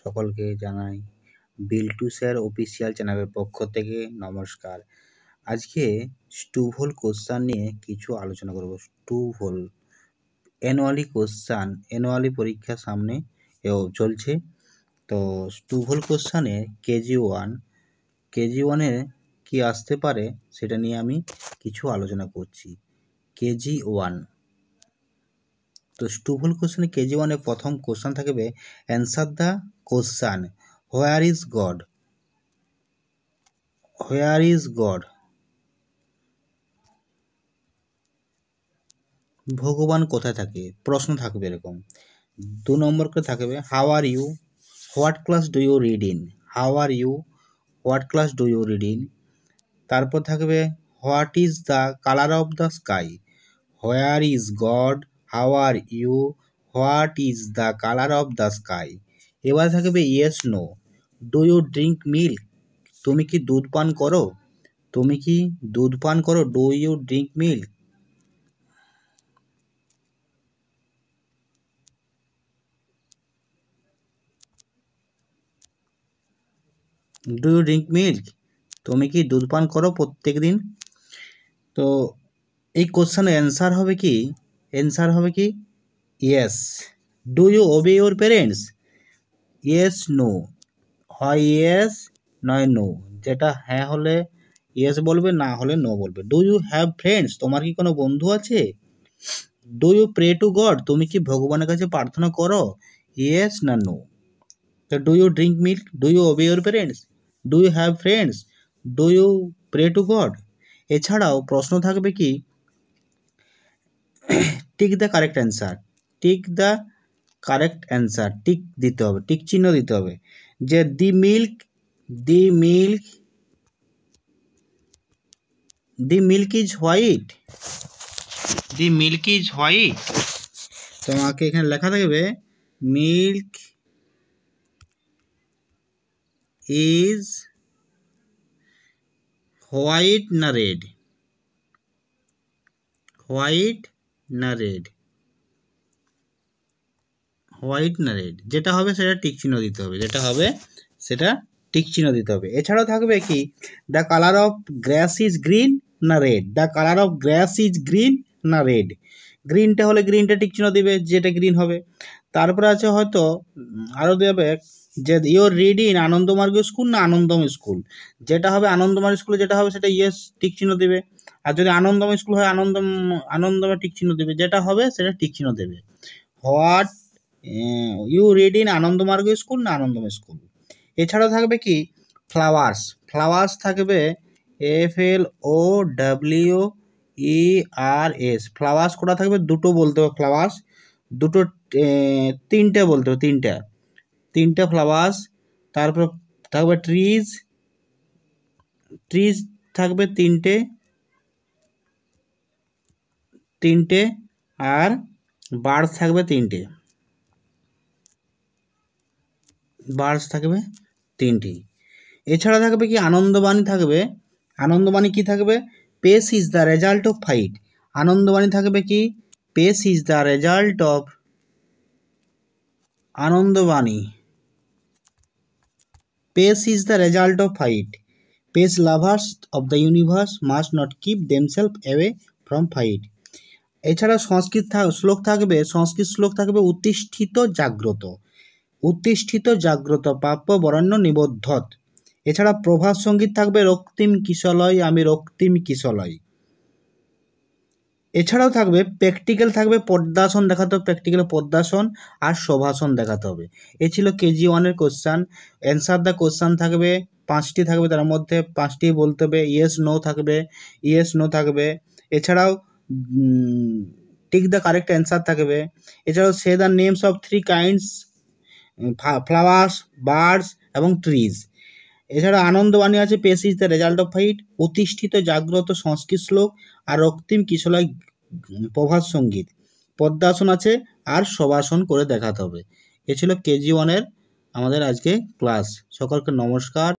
সকলকে জানাই Biltu sir official চ্যানেলের পক্ষ থেকে নমস্কার আজকে স্টুভোল কোশ্চান নিয়ে কিছু আলোচনা করব স্টুভোল অ্যানুয়ালি কোশ্চান অ্যানুয়ালি পরীক্ষা সামনে এও চলছে তো স্টুভোল কোশ্চানে কেজি ওয়ান কেজি ওয়ানে কি আসতে পারে সেটা নিয়ে আমি কিছু আলোচনা করছি কেজি ওয়ান তো স্টুভল কোশ্চানে কেজি ওয়ানে প্রথম কোশ্চান থাকবে answer the question where is God where is God ভগবান কোথায় থাকে প্রশ্ন থাকবে এরকম দু নম্বর করে থাকবে how are you what class do you read in how are you what class do you read in তারপর থাকবে what is the colour of the sky where is God how are you what is the colour of the sky এবারে থাকবে yes no do you drink milk তুমি কি দুধ পান করো তুমি কি দুধ পান করো do you drink milk do drink milk তুমি কি দুধ পান করো প্রত্যেকদিন তো এই কোশ্চেন এর আনসার হবে কি আনসার হবে কি yes do you obey your parents yes no হয় ইয়েস নয় নো যেটা হ্যাঁ হলে ইয়েস বলবে না হলে নো বলবে ডু ইউ হ্যাভ ফ্রেন্ডস তোমার কি কোনো বন্ধু আছে do you pray to God তুমি কি ভগবানের কাছে প্রার্থনা করো ইয়েস না নো তো do you drink milk do you obey your parents do you have friends do you pray to God এছাড়াও প্রশ্ন থাকবে কি tick the correct answer tick the correct answer tick দিতে হবে টিক চিহ্ন দিতে হবে যে the milk the milk the milk is white the milk is white তোমাকে এখানে লেখা থাকবে মিল্ক ইজ হোয়াইট না রেড হোয়াইট না রেড হোয়াইট না রেড যেটা হবে সেটা টিক চিহ্ন দিতে হবে যেটা হবে সেটা টিক চিহ্ন দিতে হবে এছাড়াও থাকবে কি the colour of grass is green না red the colour of grass is green না রেড গ্রিনটা হলে গ্রিনটা টিক চিহ্ন দিবে যেটা গ্রিন হবে তারপরে আছে হয়তো আরও দেবে যে your read in Anandamarga school না আনন্দম স্কুল যেটা হবে আনন্দমার্গ স্কুলে যেটা হবে সেটা ইয়েস টিক চিহ্ন দেবে আর যদি আনন্দম স্কুল হয় আনন্দম আনন্দমে টিক চিহ্ন দেবে যেটা হবে সেটা টিক চিহ্ন দেবে what you read in Anandamarga school না আনন্দম স্কুল এছাড়াও থাকবে কি ফ্লাওয়ার্স ফ্লাওয়ার্স থাকবে F L O W E R S flowers কোটা থাকবে দুটো বলতে হবে ফ্লাওয়ার্স দুটো তিনটে বলতে হবে তিনটা তিনটে ফ্লাওয়ার্স তারপর থাকবে ট্রিজ ট্রিজ থাকবে তিনটে তিনটে আর বার্ডস থাকবে তিনটে বার্স থাকবে তিনটি এছাড়া থাকবে কি আনন্দবাণী থাকবে আনন্দবাণী কি থাকবে peace is the result of fight Anandavani থাকবে কি peace is the result of Anandavani peace is the result of fight peace lovers of the universe must not keep themselves away from fight এছাড়া সংস্কৃত শ্লোক থাকবে সংস্কৃত শ্লোক থাকবে উত্তিষ্ঠিত জাগ্রত উত্তিষ্ঠিত জাগ্রত প্রাপ্য বরণ্য নিবদ্ধত এছাড়া প্রভাস সঙ্গীত থাকবে রক্তিম কিশলয় আমি রক্তিম কিশলয় এছাড়াও থাকবে প্র্যাকটিক্যাল থাকবে পদ্মাসন দেখাতে হবে প্র্যাকটিক্যাল পদ্মাসন আর শোভাসন দেখাতে হবে এ ছিল কেজি ওয়ানের কোশ্চান অ্যান্সার দ্য কোশ্চান থাকবে পাঁচটি থাকবে তার মধ্যে পাঁচটি বলতে হবে ইয়েস নো থাকবে ইয়েস নো থাকবে এছাড়াও টিক দ্য কারেক্ট অ্যান্সার থাকবে এছাড়াও say the names of three kinds flowers birds এবং ট্রিজ এছাড়া আনন্দবাণী আছে peace is the result of fight প্রতিষ্ঠিত জাগ্রত সংস্কৃত শ্লোক আর রক্তিম কিশলয় প্রভাত সঙ্গীত পদ্মাসন আছে আর সবাসন করে দেখাতে হবে এ ছিল কেজি ওয়ানের আমাদের আজকে ক্লাস সকলকে নমস্কার